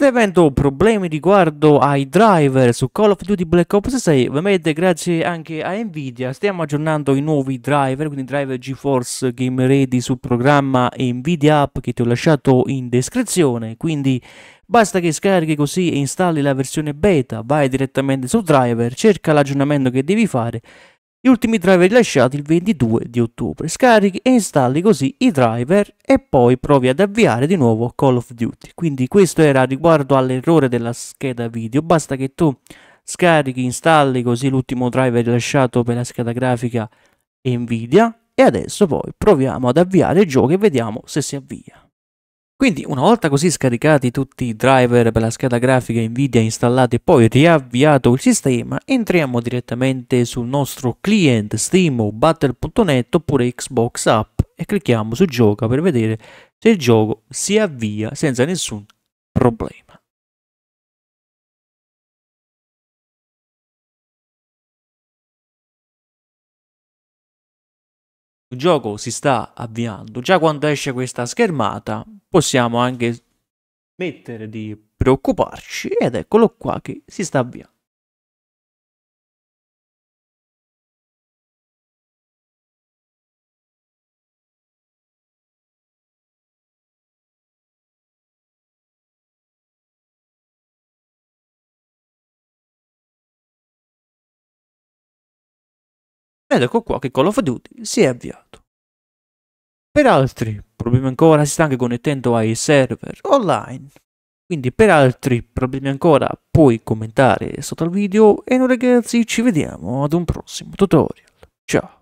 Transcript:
Questo evento problemi riguardo ai driver su Call of Duty Black Ops 6, ovviamente grazie anche a Nvidia stiamo aggiornando i nuovi driver, quindi driver GeForce Game Ready sul programma Nvidia App che ti ho lasciato in descrizione, quindi Basta che scarichi così e installi la versione beta, vai direttamente sul driver, cerca l'aggiornamento che devi fare gli ultimi driver rilasciati il 22 di ottobre. Scarichi e installi così i driver e poi provi ad avviare di nuovo Call of Duty. Quindi questo era riguardo all'errore della scheda video. Basta che tu scarichi, installi così l'ultimo driver rilasciato per la scheda grafica Nvidia e adesso poi proviamo ad avviare il gioco e vediamo se si avvia. Quindi una volta così scaricati tutti i driver per la scheda grafica Nvidia installati e poi riavviato il sistema, entriamo direttamente sul nostro client Steam o Battle.net oppure Xbox App e clicchiamo su gioca per vedere se il gioco si avvia senza nessun problema. Il gioco si sta avviando, già quando esce questa schermata possiamo anche smettere di preoccuparci ed eccolo qua che si sta avviando. Ed ecco qua che Call of Duty si è avviato. Per altri problemi ancora si sta anche connettendo ai server online. Quindi per altri problemi ancora puoi commentare sotto al video e noi ragazzi ci vediamo ad un prossimo tutorial. Ciao!